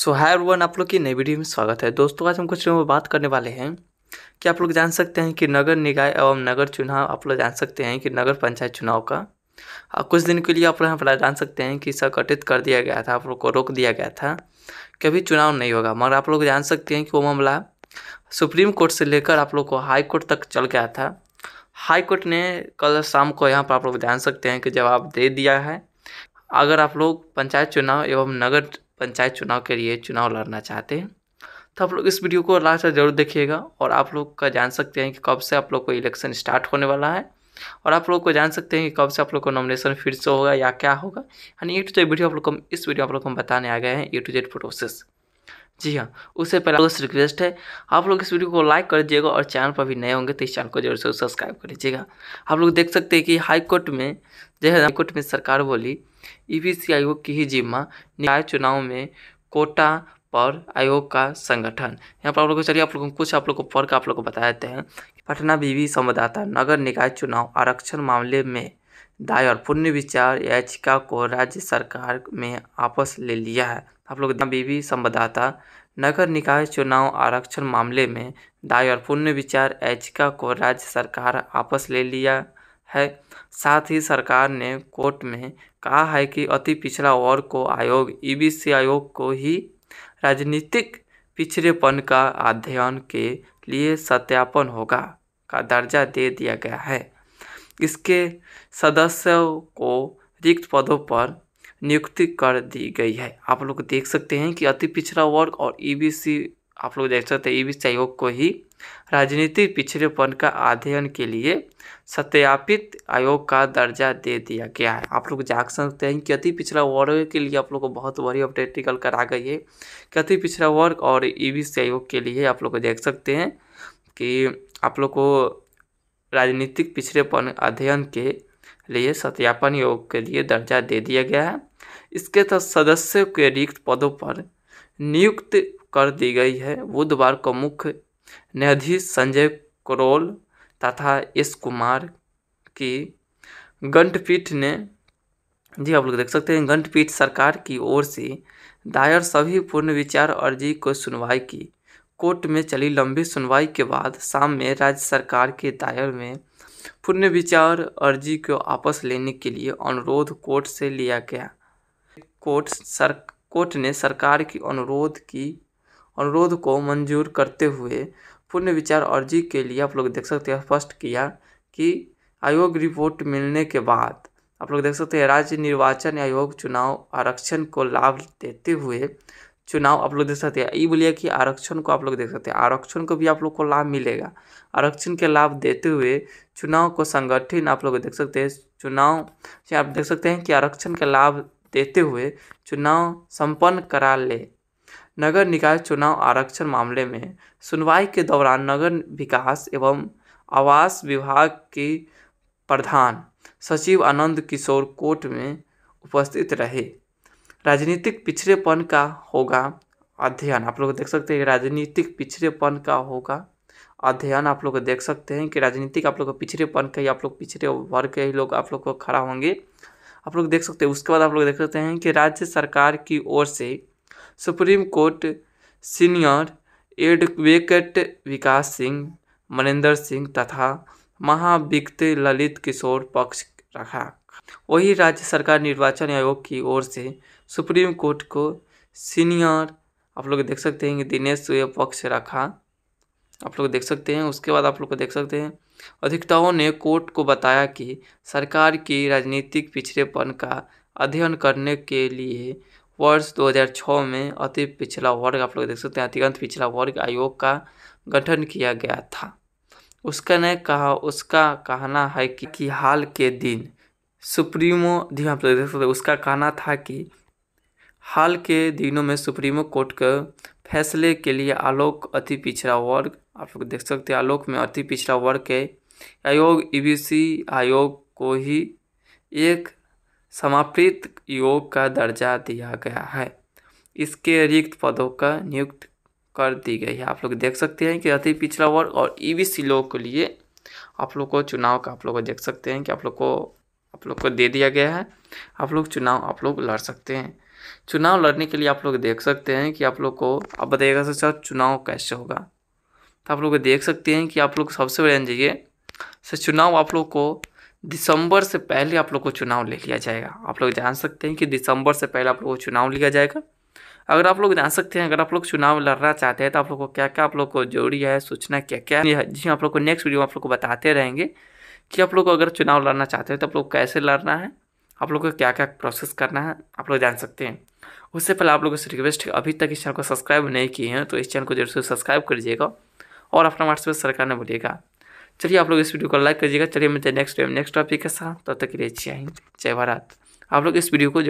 सो हाय one आप लोग की नई वीडियो में स्वागत है दोस्तों आज हम कुछ लोगों बात करने वाले हैं कि आप लोग जान सकते हैं कि नगर निकाय एवं नगर चुनाव आप लोग जान सकते हैं कि नगर पंचायत चुनाव का कुछ दिन के लिए आप लोग यहाँ जान सकते हैं कि संगठित कर दिया गया था आप लोग को रोक दिया गया था कभी चुनाव नहीं होगा मगर आप लोग जान सकते हैं कि वो मामला सुप्रीम कोर्ट से लेकर आप लोग को हाई कोर्ट तक चल गया था हाई कोर्ट ने कल शाम को यहाँ पर आप लोग जान सकते हैं कि जवाब दे दिया है अगर आप लोग पंचायत चुनाव एवं नगर पंचायत चुनाव के लिए चुनाव लड़ना चाहते हैं तो आप लोग इस वीडियो को लास्ट तक जरूर देखिएगा और आप लोग का जान सकते हैं कि कब से आप लोग को इलेक्शन स्टार्ट होने वाला है और आप लोग को जान सकते हैं कि कब से आप लोग को नॉमिनेशन फिर से होगा या क्या होगा यानी ए टू जेड वीडियो आप लोग को इस वीडियो आप लोग को हम बताने आ गए हैं ए टू जेड प्रोसेस जी हाँ उससे पहले दोस्त रिक्वेस्ट है आप लोग इस वीडियो को लाइक कर दीजिएगा और चैनल पर भी नए होंगे तो इस चैनल को जरूर से सब्सक्राइब कर लीजिएगा आप लोग देख सकते हैं कि हाई कोर्ट में जो है हाईकोर्ट में सरकार बोली ई बी सी आयोग की ही जिम्मा न्याय चुनाव में कोटा पर आयोग का संगठन यहाँ पर आप लोग को चलिए आप लोगों को कुछ आप लोग को पढ़ कर आप लोग को बता देते हैं पटना बीवी संवाददाता नगर निकाय चुनाव आरक्षण मामले में दायर पुण्य विचार याचिका को राज्य सरकार में आपस ले लिया है आप लोग बीवी संवाददाता नगर निकाय चुनाव आरक्षण मामले में दायर पुण्य विचार याचिका को राज्य सरकार आपस ले लिया है साथ ही सरकार ने कोर्ट में कहा है कि अति पिछड़ा वर्ग को आयोग ईबीसी आयोग को ही राजनीतिक पिछड़ेपन का अध्ययन के लिए सत्यापन होगा का दर्जा दे दिया गया है इसके सदस्यों को रिक्त पदों पर नियुक्ति कर दी गई है आप लोग देख सकते हैं कि अति पिछड़ा वर्ग और ईबीसी e आप लोग देख सकते हैं ईबीसी e आयोग को ही राजनीति पिछड़ेपन का अध्ययन के लिए सत्यापित आयोग का दर्जा दे दिया गया है आप लोग जाग सकते हैं कि अति पिछड़ा वर्ग के लिए आप लोग को बहुत बड़ी अपडेट निकल कर आ गई है कि अति पिछड़ा वर्ग और ईबीसी e आयोग के लिए आप लोग देख सकते हैं कि आप लोग को राजनीतिक पिछड़ेपन अध्ययन के लिए सत्यापन योग के लिए दर्जा दे दिया गया है इसके तहत सदस्यों के रिक्त पदों पर नियुक्त कर दी गई है बुधवार को मुख्य न्यायाधीश संजय करोल तथा एस कुमार की गंठपीठ ने जी आप लोग देख सकते हैं गंठपीठ सरकार की ओर से दायर सभी पुनर्विचार अर्जी को सुनवाई की कोर्ट में चली लंबी सुनवाई के बाद शाम में राज्य सरकार के दायर में पुनर्विचार अर्जी को आपस लेने के लिए अनुरोध कोर्ट से लिया गया कोर्ट सर कोर्ट ने सरकार की अनुरोध की अनुरोध को मंजूर करते हुए विचार अर्जी के लिए आप लोग देख सकते हैं स्पष्ट किया कि आयोग रिपोर्ट मिलने के बाद आप लोग देख सकते हैं राज्य निर्वाचन आयोग चुनाव आरक्षण को लाभ देते हुए चुनाव आप लोग देख सकते हैं ये बोलिए कि आरक्षण को आप लोग देख सकते हैं आरक्षण को भी आप लोग को लाभ मिलेगा आरक्षण के लाभ देते हुए चुनाव को संगठित आप लोग देख सकते हैं चुनाव आप देख सकते हैं कि आरक्षण का लाभ देते हुए चुनाव संपन्न करा ले नगर निकाय चुनाव आरक्षण मामले में सुनवाई के दौरान नगर विकास एवं आवास विभाग की प्रधान सचिव आनंद किशोर कोर्ट में उपस्थित रहे राजनीतिक पिछड़ेपन का होगा अध्ययन आप लोग देख सकते हैं राजनीतिक पिछड़ेपन का होगा अध्ययन आप लोग देख सकते हैं कि राजनीतिक आप लोग पिछड़ेपन का ही आप लोग पिछड़े वर्ग के ही लोग आप लोग को खड़ा होंगे आप लोग देख सकते हैं उसके बाद आप लोग देख सकते हैं कि राज्य सरकार की ओर से Supreme Court senior advocate Vikas Singh Maninder Singh तथा महाविक्त ललित किशोर पक्ष रखा वही राज्य सरकार निर्वाचन आयोग की ओर से सुप्रीम कोर्ट को सीनियर आप लोग देख सकते हैं कि दिनेश सूर्य पक्ष रखा आप लोग देख सकते हैं उसके बाद आप लोग को देख सकते हैं अधिवक्ताओं ने कोर्ट को बताया कि सरकार की राजनीतिक पिछड़ेपन का अध्ययन करने के लिए वर्ष 2006 में अति पिछड़ा वर्ग आप लोग देख सकते हैं अतिगंत पिछड़ा वर्ग आयोग का गठन किया गया था उसका ने कहा उसका कहना है कि, कि हाल के दिन सुप्रीमो हाँ, आप लोग देख सकते उसका कहना था कि हाल के दिनों में सुप्रीमो कोर्ट के फैसले के लिए आलोक अति पिछड़ा वर्ग आप लोग देख सकते हैं आलोक में अति पिछड़ा वर्ग के आयोग ईबीसी e आयोग को ही एक समाप्त योग का दर्जा दिया गया है इसके रिक्त पदों का नियुक्त कर दी गई है आप लोग देख सकते हैं कि अति पिछड़ा वर्ग और ईबीसी e लोग के लिए आप लोग को चुनाव का आप लोग देख सकते हैं कि आप लोग को आप लोग को दे दिया गया है आप लोग चुनाव आप लोग लड़ सकते हैं चुनाव लड़ने के लिए आप लोग देख सकते हैं कि आप लोग को आप बताइएगा सर सर चुनाव कैसे होगा तो आप लोग देख सकते हैं कि आप लोग सबसे बड़े जाइए सर चुनाव आप लोग को दिसंबर से पहले आप लोग को चुनाव ले लिया जाएगा आप लोग जान सकते हैं कि दिसंबर से पहले आप लोग को चुनाव लिया जाएगा अगर आप लोग जान सकते हैं अगर आप लोग चुनाव लड़ना चाहते हैं तो आप लोग को क्या क्या आप लोग को जरूरी है सोचना क्या क्या है जी आप लोग को नेक्स्ट वीडियो में आप लोग को बताते रहेंगे कि आप लोग अगर चुनाव लड़ना चाहते हैं तो आप लोग कैसे लड़ना है आप लोग को क्या क्या प्रोसेस करना है आप लोग जान सकते हैं उससे पहले आप लोगों से रिक्वेस्ट है अभी तक इस चैनल को सब्सक्राइब नहीं किए हैं तो इस चैनल को जरूर से सब्सक्राइब कर लीजिएगा और अपना व्हाट्सएप सरकार ने बोलिएगा चलिए आप लोग इस वीडियो को लाइक करिएगा चलिए मिलते हैं नेक्स्ट टाइम नेक्स्ट टॉपिक के साथ तब तक के लिए जय हिंद जय भारत आप लोग इस वीडियो को